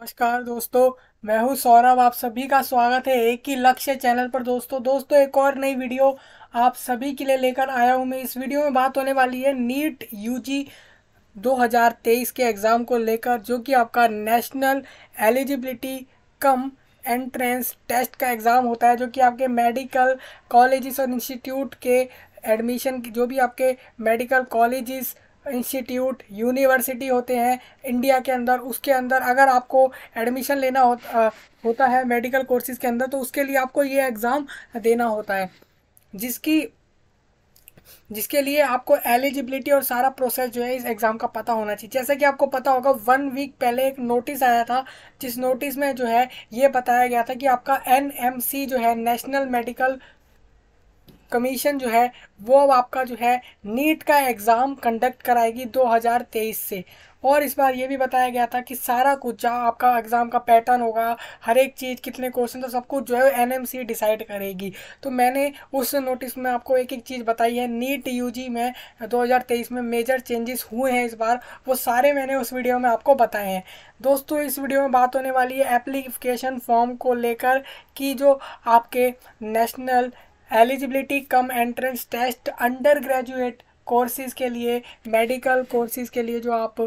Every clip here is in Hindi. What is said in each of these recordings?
नमस्कार दोस्तों मैं हूं सौरभ आप सभी का स्वागत है एक ही लक्ष्य चैनल पर दोस्तों दोस्तों एक और नई वीडियो आप सभी के लिए लेकर आया हूं मैं इस वीडियो में बात होने वाली है नीट यूजी 2023 के एग्ज़ाम को लेकर जो कि आपका national eligibility cum entrance test का एग्ज़ाम होता है जो कि आपके मेडिकल कॉलेज और इंस्टीट्यूट के एडमिशन जो भी आपके मेडिकल कॉलेजेस इंस्टीट्यूट यूनिवर्सिटी होते हैं इंडिया के अंदर उसके अंदर अगर आपको एडमिशन लेना हो, आ, होता है मेडिकल कोर्सेज़ के अंदर तो उसके लिए आपको ये एग्ज़ाम देना होता है जिसकी जिसके लिए आपको एलिजिबिलिटी और सारा प्रोसेस जो है इस एग्ज़ाम का पता होना चाहिए जैसे कि आपको पता होगा वन वीक पहले एक नोटिस आया था जिस नोटिस में जो है ये बताया गया था कि आपका एन जो है नेशनल मेडिकल कमीशन जो है वो अब आपका जो है नीट का एग्ज़ाम कंडक्ट कराएगी 2023 से और इस बार ये भी बताया गया था कि सारा कुछ जहाँ आपका एग्ज़ाम का पैटर्न होगा हर एक चीज़ कितने क्वेश्चन तो सब कुछ जो है एनएमसी डिसाइड करेगी तो मैंने उस नोटिस में आपको एक एक चीज़ बताई है नीट यूजी में 2023 में मेजर चेंजेस हुए हैं इस बार वो सारे मैंने उस वीडियो में आपको बताए हैं दोस्तों इस वीडियो में बात होने वाली है एप्लीकेशन फॉर्म को लेकर कि जो आपके national eligibility cum entrance test undergraduate courses के लिए मेडिकल कोर्सेज के लिए जो आप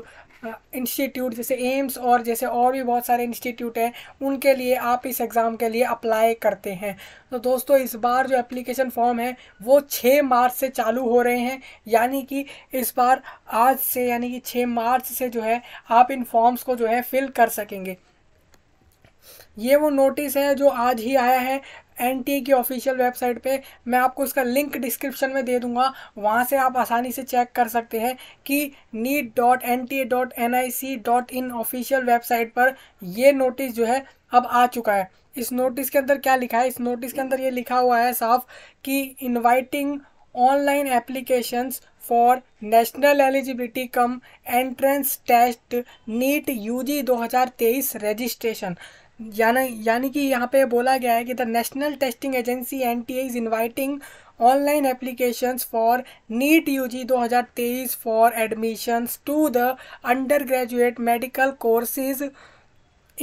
इंस्टीट्यूट जैसे एम्स और जैसे और भी बहुत सारे इंस्टीट्यूट हैं उनके लिए आप इस एग्ज़ाम के लिए अप्लाई करते हैं तो दोस्तों इस बार जो एप्लीकेशन फॉर्म है वो 6 मार्च से चालू हो रहे हैं यानी कि इस बार आज से यानी कि 6 मार्च से जो है आप इन फॉर्म्स को जो है फिल कर सकेंगे ये वो नोटिस है जो आज ही आया है एन की ऑफिशियल वेबसाइट पे मैं आपको इसका लिंक डिस्क्रिप्शन में दे दूंगा वहाँ से आप आसानी से चेक कर सकते हैं कि NEET dot N T dot N I C dot in official website पर ये नोटिस जो है अब आ चुका है इस नोटिस के अंदर क्या लिखा है इस नोटिस के अंदर ये लिखा हुआ है साफ कि inviting online applications for national eligibility cum entrance test NEET UG 2023 registration यानी यानी कि यहाँ पे बोला गया है कि the national testing agency N T is inviting online applications for NEET U G दो हजार तेईस for admissions to the undergraduate medical courses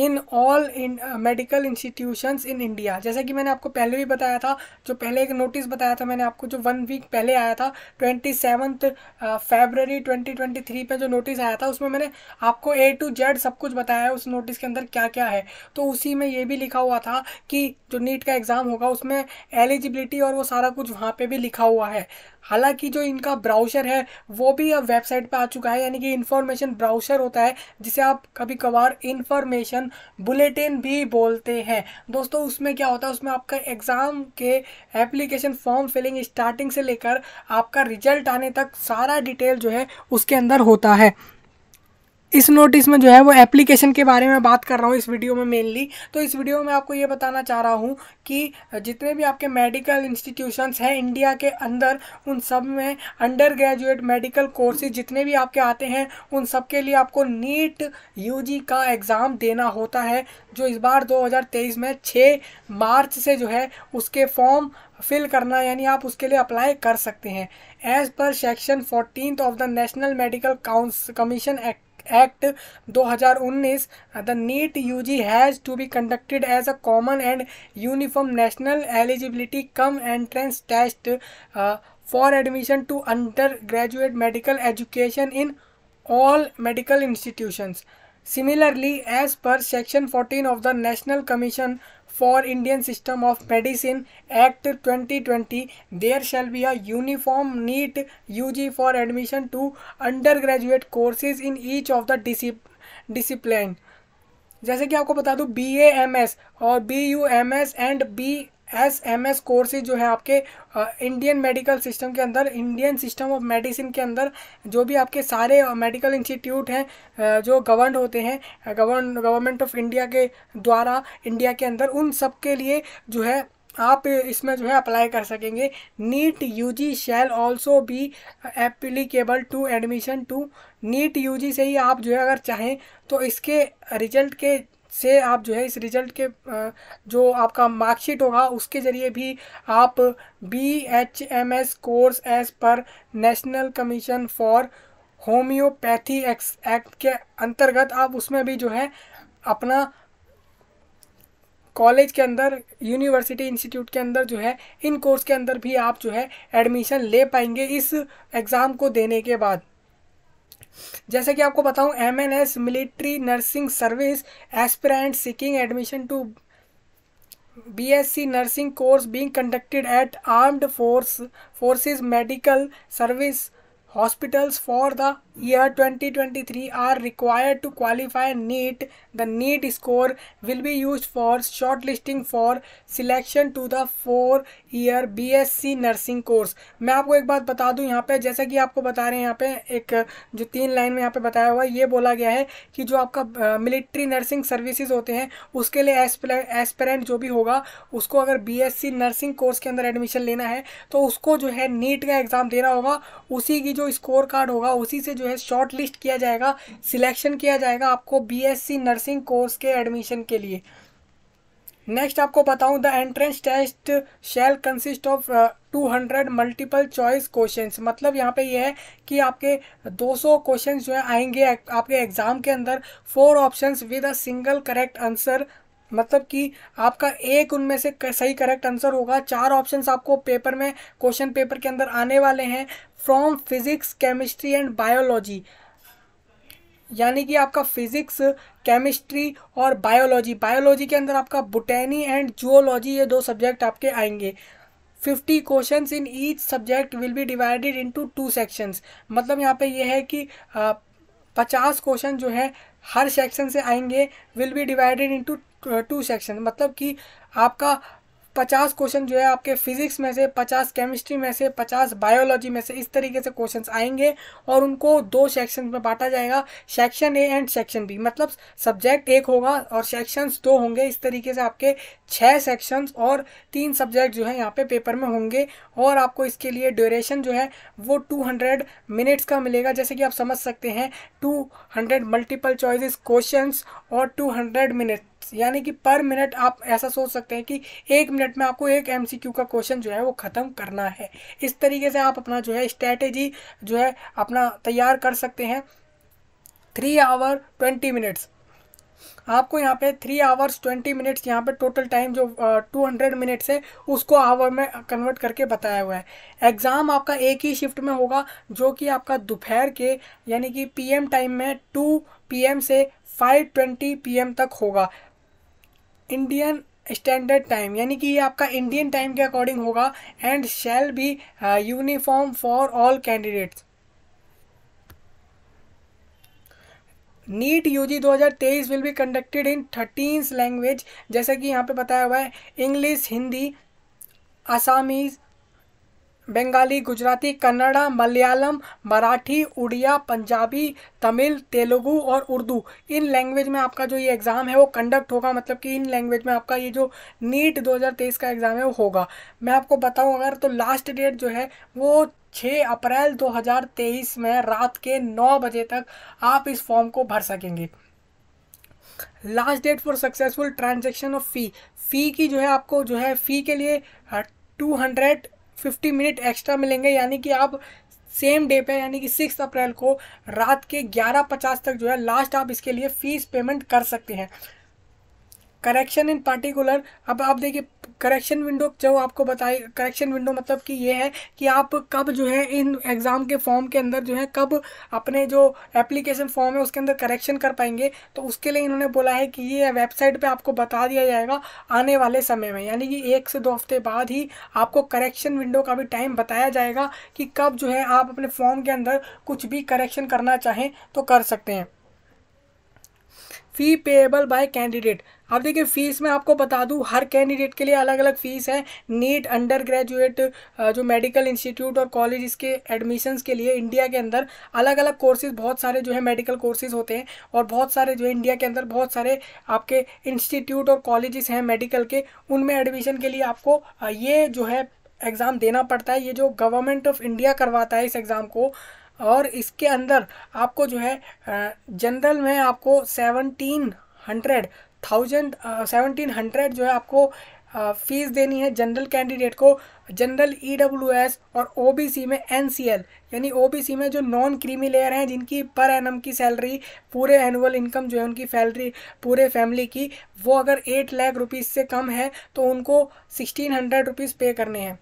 in all in medical institutions in India जैसे कि मैंने आपको पहले भी बताया था जो पहले एक नोटिस बताया था मैंने आपको जो वन वीक पहले आया था twenty seventh February twenty twenty three पर जो नोटिस आया था उसमें मैंने आपको ए टू जेड सब कुछ बताया है उस नोटिस के अंदर क्या क्या है तो उसी में ये भी लिखा हुआ था कि जो नीट का एग्ज़ाम होगा उसमें एलिजिबिलिटी और वो सारा कुछ वहाँ पर भी लिखा हुआ है हालांकि जो इनका ब्राउजर है वो भी अब वेबसाइट पर आ चुका है यानी कि इन्फॉर्मेशन ब्राउजर होता है जिसे आप कभी कभार इन्फॉर्मेशन बुलेटिन भी बोलते हैं दोस्तों उसमें क्या होता है उसमें आपका एग्ज़ाम के एप्लीकेशन फॉर्म फिलिंग स्टार्टिंग से लेकर आपका रिजल्ट आने तक सारा डिटेल जो है उसके अंदर होता है इस नोटिस में जो है वो एप्लीकेशन के बारे में बात कर रहा हूँ इस वीडियो में मेनली तो इस वीडियो में आपको ये बताना चाह रहा हूँ कि जितने भी आपके मेडिकल इंस्टीट्यूशंस हैं इंडिया के अंदर उन सब में अंडर ग्रेजुएट मेडिकल कोर्सेज जितने भी आपके आते हैं उन सब के लिए आपको नीट यू का एग्ज़ाम देना होता है जो इस बार दो में छः मार्च से जो है उसके फॉर्म फिल करना यानी आप उसके लिए अप्लाई कर सकते हैं एज पर section fourteen of the national medical council commission act act 2019 the NEET UG has to be conducted as a common and uniform national eligibility cum entrance test for admission to undergraduate medical education in all medical institutions. Similarly, as per Section 14 of the National Commission for Indian system of medicine act 2020 twenty there shall be a uniform NEET U G for admission to undergraduate courses in each of the discipline जैसे कि आपको बता दूँ बी ए एम एस और B U M S and B S M S courses जो है आपके इंडियन मेडिकल सिस्टम के अंदर इंडियन सिस्टम ऑफ मेडिसिन के अंदर जो भी आपके सारे मेडिकल इंस्टीट्यूट हैं जो गवर्न होते हैं गवर्न गवर्नमेंट ऑफ इंडिया के द्वारा इंडिया के अंदर उन सब के लिए जो है आप इसमें जो है अप्लाई कर सकेंगे NEET UG shall also be applicable to admission to NEET UG से ही आप जो है अगर चाहें तो इसके रिजल्ट के से आप जो है इस रिजल्ट के जो आपका मार्कशीट होगा उसके ज़रिए भी आप B H M S course as per national commission for homoeopathy ex act के अंतर्गत आप उसमें भी जो है अपना कॉलेज के अंदर यूनिवर्सिटी इंस्टीट्यूट के अंदर जो है इन कोर्स के अंदर भी आप जो है एडमिशन ले पाएंगे इस एग्ज़ाम को देने के बाद जैसे कि आपको बताऊं MNS military nursing service aspirant seeking admission to BSc nursing course being conducted at armed force forces medical service hospitals for the year 2023 are required to qualify NEET, the NEET score will be used for shortlisting for selection to the four year BSc nursing course. मैं आपको एक बात बता दूं यहाँ पे जैसा कि आपको बता रहे हैं यहाँ पे एक जो तीन लाइन में यहाँ पे बताया हुआ है ये बोला गया है कि जो आपका मिलिट्री नर्सिंग सर्विसेज होते हैं उसके लिए एस्पेरेंट जो भी होगा उसको अगर सी नर्सिंग कोर्स के अंदर एडमिशन लेना है तो उसको जो है नीट का एग्ज़ाम देना होगा उसी की जो स्कोर कार्ड होगा उसी से जो जो है शॉर्ट लिस्ट किया जाएगा सिलेक्शन किया जाएगा आपको बीएससी नर्सिंग कोर्स के एडमिशन के लिए नेक्स्ट आपको बताऊं the entrance test shall consist of 200 multiple choice questions मतलब यहाँ पे ये यह है कि आपके 200 क्वेश्चंस जो है आएंगे आपके एग्ज़ाम के अंदर four options with a single correct answer मतलब कि आपका एक उनमें से सही करेक्ट आंसर होगा चार ऑप्शंस आपको पेपर में क्वेश्चन पेपर के अंदर आने वाले हैं from physics chemistry and biology यानी कि आपका फिजिक्स केमिस्ट्री और बायोलॉजी बायोलॉजी के अंदर आपका बुटैनी एंड जूलॉजी ये दो सब्जेक्ट आपके आएंगे fifty question in each subject will be divided into two sections मतलब यहाँ पे ये है कि पचास क्वेश्चन जो है हर सेक्शन से आएंगे will be divided into two section मतलब कि आपका पचास क्वेश्चन जो है आपके फिजिक्स में से पचास केमिस्ट्री में से पचास बायोलॉजी में से इस तरीके से क्वेश्चंस आएंगे और उनको दो सेक्शन में बांटा जाएगा section A and section B मतलब सब्जेक्ट एक होगा और सेक्शंस दो होंगे इस तरीके से आपके छः सेक्शंस और तीन सब्जेक्ट जो है यहाँ पे पेपर में होंगे और आपको इसके लिए ड्यूरेशन जो है वो टू हंड्रेड मिनट्स का मिलेगा जैसे कि आप समझ सकते हैं two hundred multiple choice question और टू हंड्रेड यानी कि पर मिनट आप ऐसा सोच सकते हैं कि एक मिनट में आपको एक एमसीक्यू का क्वेश्चन जो है वो ख़त्म करना है इस तरीके से आप अपना जो है स्ट्रेटेजी जो है अपना तैयार कर सकते हैं थ्री आवर ट्वेंटी मिनट्स आपको यहाँ पे थ्री आवर्स ट्वेंटी मिनट्स यहाँ पे टोटल टाइम जो टू हंड्रेड मिनट्स है उसको आवर में कन्वर्ट करके बताया हुआ है एग्ज़ाम आपका एक ही शिफ्ट में होगा जो कि आपका दोपहर के यानी कि पीएम टाइम में टू पीएम से फाइव ट्वेंटी पीएम तक होगा इंडियन स्टैंडर्ड टाइम यानी कि ये आपका इंडियन टाइम के अकॉर्डिंग होगा and shall be uniform for all candidates NEET UG 2023 will be conducted in thirteen language जैसे कि यहाँ पे बताया हुआ है इंग्लिश हिंदी आसामीज बंगाली गुजराती कन्नड़ा मलयालम मराठी उड़िया पंजाबी तमिल तेलुगु और उर्दू इन लैंग्वेज में आपका जो ये एग्ज़ाम है वो कंडक्ट होगा मतलब कि इन लैंग्वेज में आपका ये जो नीट 2023 का एग्ज़ाम है वो होगा मैं आपको बताऊँ अगर तो लास्ट डेट जो है वो 6 अप्रैल 2023 में रात के नौ बजे तक आप इस फॉर्म को भर सकेंगे last date for successful transaction of fee fee की जो है आपको जो है फ़ी के लिए two hundred fifty minute extra मिलेंगे यानी कि आप सेम डे पे यानी कि सिक्स अप्रैल को रात के ग्यारह पचास तक जो है लास्ट आप इसके लिए फ़ीस पेमेंट कर सकते हैं करेक्शन इन पार्टिकुलर अब आप देखिए करेक्शन विंडो जो आपको बताए करेक्शन विंडो मतलब कि ये है कि आप कब जो है इन एग्ज़ाम के फॉर्म के अंदर जो है कब अपने जो एप्लीकेशन फॉर्म है उसके अंदर करेक्शन कर पाएंगे तो उसके लिए इन्होंने बोला है कि ये वेबसाइट पे आपको बता दिया जाएगा आने वाले समय में यानी कि एक से दो हफ्ते बाद ही आपको करेक्शन विंडो का भी टाइम बताया जाएगा कि कब जो है आप अपने फॉर्म के अंदर कुछ भी करेक्शन करना चाहें तो कर सकते हैं फ़ी पेएबल बाय कैंडिडेट अब देखिए फ़ीस में आपको बता दूँ हर कैंडिडेट के लिए अलग अलग फ़ीस है नीट अंडर ग्रेजुएट जो मेडिकल इंस्टीट्यूट और कॉलेज इसके एडमिशन्स के लिए इंडिया के अंदर अलग अलग कोर्सेज बहुत सारे जो है मेडिकल कोर्सेज होते हैं और बहुत सारे जो है इंडिया के अंदर बहुत सारे आपके इंस्टीट्यूट और कॉलेजेस हैं मेडिकल के उनमें एडमिशन के लिए आपको ये जो है एग्ज़ाम देना पड़ता है ये जो गवर्नमेंट ऑफ इंडिया करवाता है इस एग्ज़ाम को और इसके अंदर आपको जो है जनरल में आपको seventeen hundred thousand seventeen hundred जो है आपको फ़ीस uh, देनी है जनरल कैंडिडेट को जनरल ई डब्ल्यू एस और ओ बी सी में एन सी एल यानी ओ बी सी में जो नॉन क्रीमी लेयर हैं जिनकी पर एम की सैलरी पूरे एनुअल इनकम जो है उनकी सैलरी पूरे फैमिली की वो अगर एट लाख रुपीज़ से कम है तो उनको सिक्सटीन हंड्रेड रुपीज़ पे करने हैं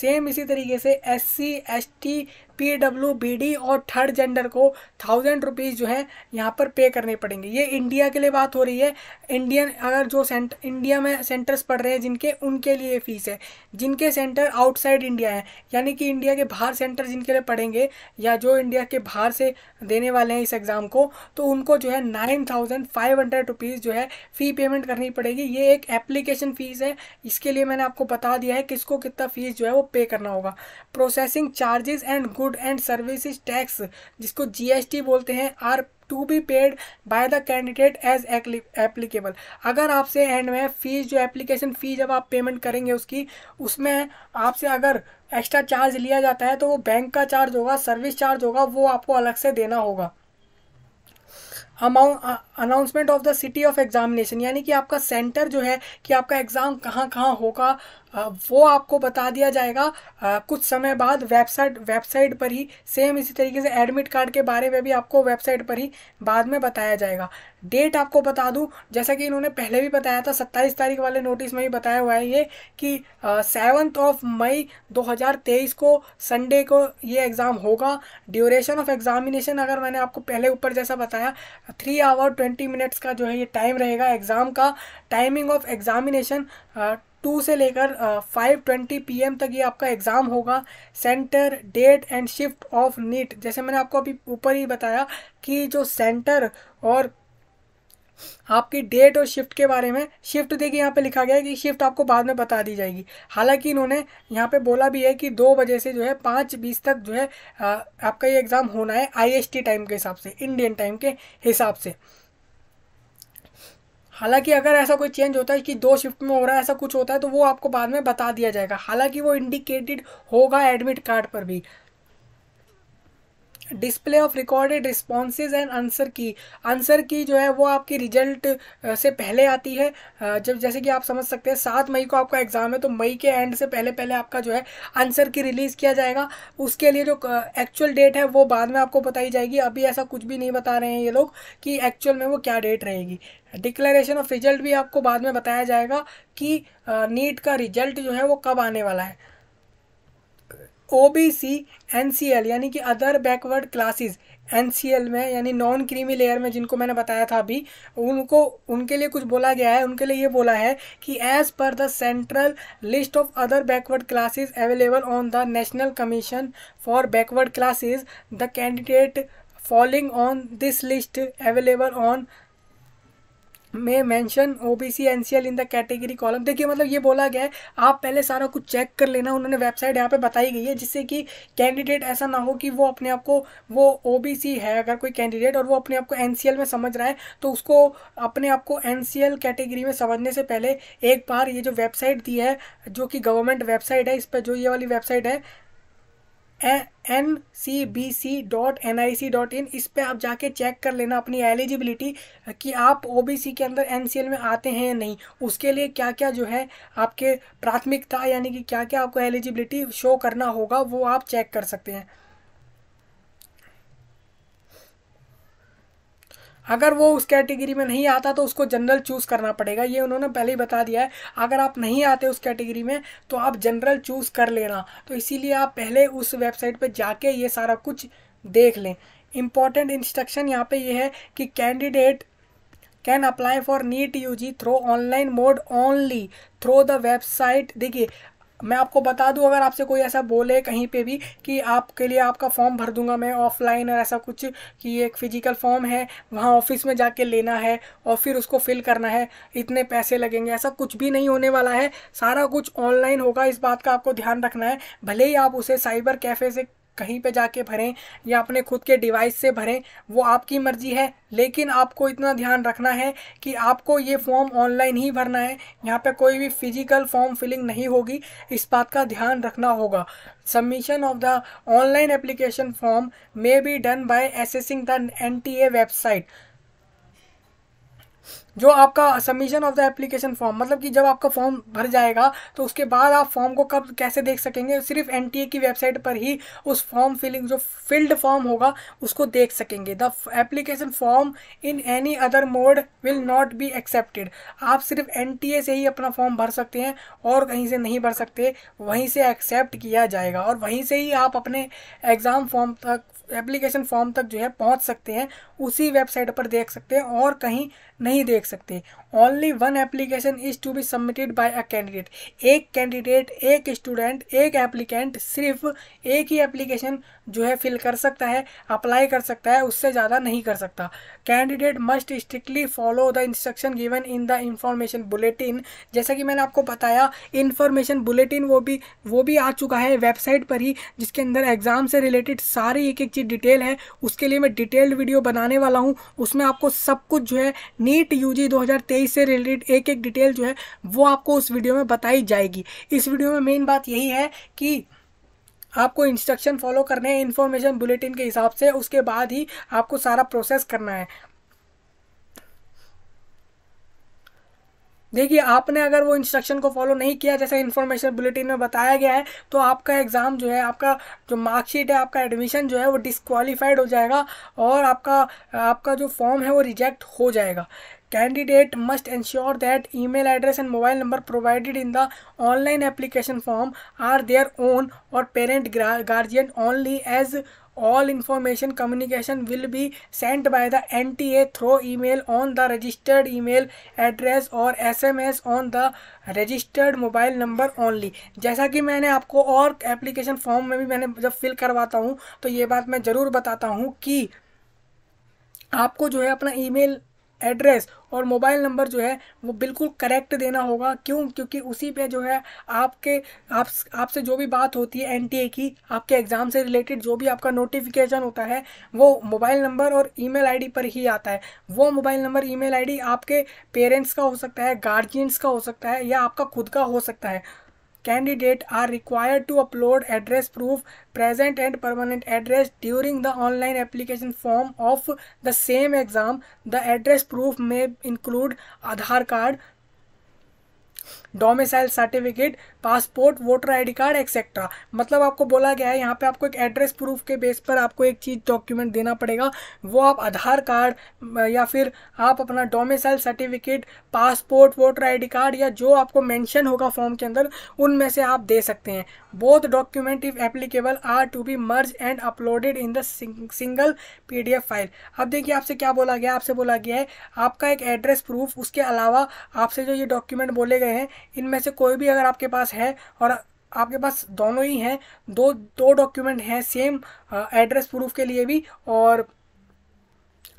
सेम इसी तरीके से S C S T P W B D और थर्ड जेंडर को थाउजेंड रुपीज़ जो है यहाँ पर पे करने पड़ेंगे ये इंडिया के लिए बात हो रही है इंडियन अगर जो सेंट इंडिया में सेंटर्स पढ़ रहे हैं जिनके उनके लिए फ़ीस है जिनके सेंटर आउटसाइड इंडिया है यानी कि इंडिया के बाहर सेंटर जिनके लिए पढ़ेंगे या जो इंडिया के बाहर से देने वाले हैं इस एग्ज़ाम को तो उनको जो है nine thousand five hundred rupees जो है फ़ी पेमेंट करनी पड़ेगी ये एक एप्लीकेशन फ़ीस है इसके लिए मैंने आपको बता दिया है किसको कितना फ़ीस जो है वो पे करना होगा processing charges and good good and services tax जिसको जीएसटी बोलते हैं are to be paid by the candidate as applicable अगर आपसे एंड में फीस जो एप्लीकेशन फ़ी जब आप पेमेंट करेंगे उसकी उसमें आपसे अगर एक्स्ट्रा चार्ज लिया जाता है तो वो बैंक का चार्ज होगा सर्विस चार्ज होगा वो आपको अलग से देना होगा announcement of the city of examination यानी कि आपका सेंटर जो है कि आपका एग्ज़ाम कहाँ कहाँ होगा वो आपको बता दिया जाएगा कुछ समय बाद वेबसाइट वेबसाइट पर ही सेम इसी तरीके से एडमिट कार्ड के बारे में भी आपको वेबसाइट पर ही बाद में बताया जाएगा डेट आपको बता दूं जैसा कि इन्होंने पहले भी बताया था सत्ताईस तारीख वाले नोटिस में ही बताया हुआ है ये कि सेवन्थ ऑफ मई 2023 को संडे को ये एग्ज़ाम होगा ड्यूरेशन ऑफ एग्जामिनेशन अगर मैंने आपको पहले ऊपर जैसा बताया थ्री आवर ट्वेंटी मिनट्स का जो है ये टाइम रहेगा एग्ज़ाम का टाइमिंग ऑफ एग्जामिनेशन टू से लेकर फाइव ट्वेंटी पी तक ये आपका एग्ज़ाम होगा centre date and shift of NEET जैसे मैंने आपको अभी ऊपर ही बताया कि जो सेंटर और आपकी डेट और शिफ्ट के बारे में शिफ्ट देखिए यहाँ पे लिखा गया है कि शिफ्ट आपको बाद में बता दी जाएगी हालांकि इन्होंने यहाँ पे बोला भी है कि दो बजे से जो है पाँच बीस तक जो है आपका ये एग्ज़ाम होना है आईएसटी टाइम के हिसाब से इंडियन टाइम के हिसाब से हालांकि अगर ऐसा कोई चेंज होता है कि दो शिफ्ट में हो रहा है ऐसा कुछ होता है तो वो आपको बाद में बता दिया जाएगा हालांकि वो इंडिकेटेड होगा एडमिट कार्ड पर भी display of recorded responses and answer key answer key जो है वो आपकी रिजल्ट से पहले आती है जब जैसे कि आप समझ सकते हैं सात मई को आपका एग्ज़ाम है तो मई के एंड से पहले पहले आपका जो है आंसर की रिलीज़ किया जाएगा उसके लिए जो एक्चुअल डेट है वो बाद में आपको बताई जाएगी अभी ऐसा कुछ भी नहीं बता रहे हैं ये लोग कि एक्चुअल में वो क्या डेट रहेगी डिक्लेरेशन ऑफ रिजल्ट भी आपको बाद में बताया जाएगा कि नीट का रिजल्ट जो है वो कब आने वाला है O B C N C L यानी कि other backward classes N C L में यानी नॉन क्रीमी लेयर में जिनको मैंने बताया था अभी उनको उनके लिए कुछ बोला गया है उनके लिए ये बोला है कि as per the central list of other backward classes available on the national commission for backward classes the candidate following on this list available on में mention OBC NCL in the category column देखिए मतलब ये बोला गया है आप पहले सारा कुछ चेक कर लेना उन्होंने वेबसाइट यहाँ पे बताई गई है जिससे कि कैंडिडेट ऐसा ना हो कि वो अपने आप को वो ओबीसी है अगर कोई कैंडिडेट और वो अपने आप को एनसीएल में समझ रहा है तो उसको अपने आप को एनसीएल कैटेगरी में समझने से पहले एक बार ये जो वेबसाइट दी है जो कि गवर्नमेंट वेबसाइट है इस पर जो ये वाली वेबसाइट है N C B C dot N I C dot in इस पर आप जाके चेक कर लेना अपनी एलिजिबिलिटी कि आप ओ बी सी के अंदर एन सी एल में आते हैं या नहीं उसके लिए क्या क्या जो है आपके प्राथमिकता यानी कि क्या क्या आपको एलिजिबिलिटी शो करना होगा वो आप चेक कर सकते हैं अगर वो उस कैटेगरी में नहीं आता तो उसको जनरल चूज़ करना पड़ेगा ये उन्होंने पहले ही बता दिया है अगर आप नहीं आते उस कैटेगरी में तो आप जनरल चूज़ कर लेना तो इसीलिए आप पहले उस वेबसाइट पर जाके ये सारा कुछ देख लें इम्पॉर्टेंट इंस्ट्रक्शन यहाँ पे ये यह है कि candidate can apply for NEET U G through online mode only through the website देखिए मैं आपको बता दूं अगर आपसे कोई ऐसा बोले कहीं पे भी कि आपके लिए आपका फॉर्म भर दूंगा मैं ऑफलाइन और ऐसा कुछ कि एक फ़िजिकल फॉर्म है वहाँ ऑफिस में जाके लेना है और फिर उसको फिल करना है इतने पैसे लगेंगे ऐसा कुछ भी नहीं होने वाला है सारा कुछ ऑनलाइन होगा इस बात का आपको ध्यान रखना है भले ही आप उसे साइबर कैफ़े से कहीं पे जाके भरें या अपने खुद के डिवाइस से भरें वो आपकी मर्ज़ी है लेकिन आपको इतना ध्यान रखना है कि आपको ये फॉर्म ऑनलाइन ही भरना है यहाँ पे कोई भी फिजिकल फॉर्म फिलिंग नहीं होगी इस बात का ध्यान रखना होगा submission of the online application form may be done by accessing the N website जो आपका submission of the application form मतलब कि जब आपका फॉर्म भर जाएगा तो उसके बाद आप फॉर्म को कब कैसे देख सकेंगे सिर्फ एन की वेबसाइट पर ही उस फॉर्म फिलिंग जो फिल्ड फॉर्म होगा उसको देख सकेंगे the application form in any other mode will not be accepted आप सिर्फ एन से ही अपना फॉर्म भर सकते हैं और कहीं से नहीं भर सकते वहीं से एक्सेप्ट किया जाएगा और वहीं से ही आप अपने एग्ज़ाम फॉर्म तक एप्लीकेशन फॉर्म तक जो है पहुंच सकते हैं उसी वेबसाइट पर देख सकते हैं और कहीं नहीं देख सकते only one application is to be submitted by a candidate एक कैंडिडेट एक स्टूडेंट एक एप्लीकेंट सिर्फ एक ही एप्लीकेशन जो है फिल कर सकता है अप्लाई कर सकता है उससे ज़्यादा नहीं कर सकता candidate must strictly follow the instruction given in the information bulletin जैसा कि मैंने आपको बताया इन्फॉर्मेशन बुलेटिन वो भी वो भी आ चुका है वेबसाइट पर ही जिसके अंदर एग्ज़ाम से रिलेटेड सारी एक एक चीज़ डिटेल है उसके लिए मैं डिटेल्ड वीडियो बनाने वाला हूँ उसमें आपको सब कुछ जो है नीट यू जी से रिलेटेड एक एक डिटेल जो है वो आपको उस वीडियो में बताई जाएगी इस वीडियो में मेन बात यही है कि आपको इंस्ट्रक्शन फॉलो करने हैं इन्फॉर्मेशन बुलेटिन के हिसाब से उसके बाद ही आपको सारा प्रोसेस करना है देखिए आपने अगर वो इंस्ट्रक्शन को फॉलो नहीं किया जैसा इन्फॉर्मेशन बुलेटिन में बताया गया है तो आपका एग्ज़ाम जो है आपका जो मार्कशीट है आपका एडमिशन जो है वो डिसक्वालीफाइड हो जाएगा और आपका आपका जो फॉर्म है वो रिजेक्ट हो जाएगा candidate must ensure that email address and mobile number provided in the online application form are their own और parent guardian only as all information communication will be sent by the N T A through email on the registered email address और S M S on the registered mobile number only जैसा कि मैंने आपको और एप्लीकेशन फॉर्म में भी मैंने जब फिल करवाता हूँ तो ये बात मैं ज़रूर बताता हूँ कि आपको जो है अपना ईमेल एड्रेस और मोबाइल नंबर जो है वो बिल्कुल करेक्ट देना होगा क्यों क्योंकि उसी पे जो है आपके आप आपसे जो भी बात होती है एनटीए की आपके एग्ज़ाम से रिलेटेड जो भी आपका नोटिफिकेशन होता है वो मोबाइल नंबर और ईमेल आईडी पर ही आता है वो मोबाइल नंबर ईमेल आईडी आपके पेरेंट्स का हो सकता है गार्जियंस का हो सकता है या आपका खुद का हो सकता है candidate are required to upload address proof, present and permanent address during the online application form of the same exam. The address proof may include Aadhaar card, domicile certificate passport voter ID card etcetera मतलब आपको बोला गया है यहाँ पे आपको एक एड्रेस प्रूफ के बेस पर आपको एक चीज़ डॉक्यूमेंट देना पड़ेगा वो आप आधार कार्ड या फिर आप अपना domicile certificate passport voter ID card या जो आपको मेंशन होगा फॉर्म के अंदर उनमें से आप दे सकते हैं both document if applicable are to be merge and uploaded in the single F file अब देखिए आपसे क्या बोला गया आपसे बोला गया है आपका एक एड्रेस प्रूफ उसके अलावा आपसे जो ये डॉक्यूमेंट बोले गए हैं इनमें से कोई भी अगर आपके पास है और आपके पास दोनों ही हैं दो दो डॉक्यूमेंट हैं सेम एड्रेस प्रूफ के लिए भी और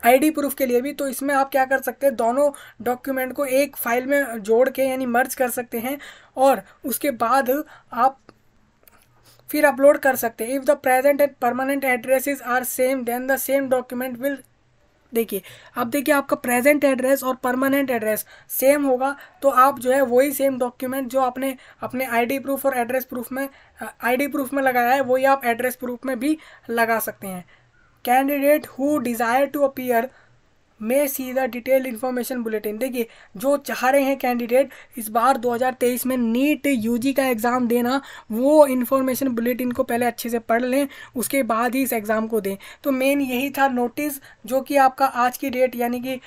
आईडी प्रूफ के लिए भी तो इसमें आप क्या कर सकते हैं दोनों डॉक्यूमेंट को एक फाइल में जोड़ के यानी मर्ज कर सकते हैं और उसके बाद आप फिर अपलोड कर सकते हैं if the present and permanent addresses are same then the same document will देखिए अब देखिए आपका प्रेजेंट एड्रेस और परमानेंट एड्रेस सेम होगा तो आप जो है वही सेम डॉक्यूमेंट जो आपने अपने आईडी प्रूफ और एड्रेस प्रूफ में आईडी प्रूफ में लगाया है वही आप एड्रेस प्रूफ में भी लगा सकते हैं candidate who desire to appear मैं सीधा डिटेल इन्फॉर्मेशन बुलेटिन देखिए जो चाह रहे हैं कैंडिडेट इस बार 2023 में नीट यूजी का एग्ज़ाम देना वो इन्फॉर्मेशन बुलेटिन को पहले अच्छे से पढ़ लें उसके बाद ही इस एग्ज़ाम को दें तो मेन यही था नोटिस जो कि आपका आज की डेट यानी कि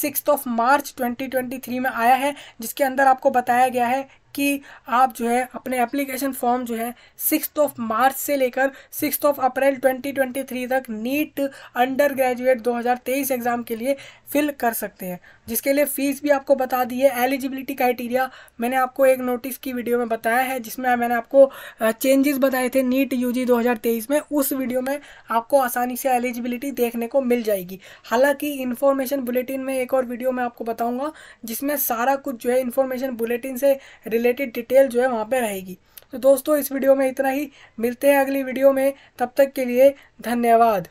सिक्स ऑफ मार्च 2023 में आया है जिसके अंदर आपको बताया गया है कि आप जो है अपने एप्लीकेशन फॉर्म जो है सिक्स ऑफ मार्च से लेकर सिक्स ऑफ अप्रैल 2023 तक नीट अंडर ग्रेजुएट 2023 एग्ज़ाम के लिए फिल कर सकते हैं जिसके लिए फ़ीस भी आपको बता दी है एलिजिबिलिटी क्राइटेरिया मैंने आपको एक नोटिस की वीडियो में बताया है जिसमें मैंने आपको चेंजेस बताए थे नीट यू 2023 में उस वीडियो में आपको आसानी से एलिजिबिलिटी देखने को मिल जाएगी हालांकि इन्फॉर्मेशन बुलेटिन में एक और वीडियो मैं आपको बताऊँगा जिसमें सारा कुछ जो है इन्फॉर्मेशन बुलेटिन से रिलेटेड डिटेल जो है वहाँ पर रहेगी तो दोस्तों इस वीडियो में इतना ही मिलते हैं अगली वीडियो में तब तक के लिए धन्यवाद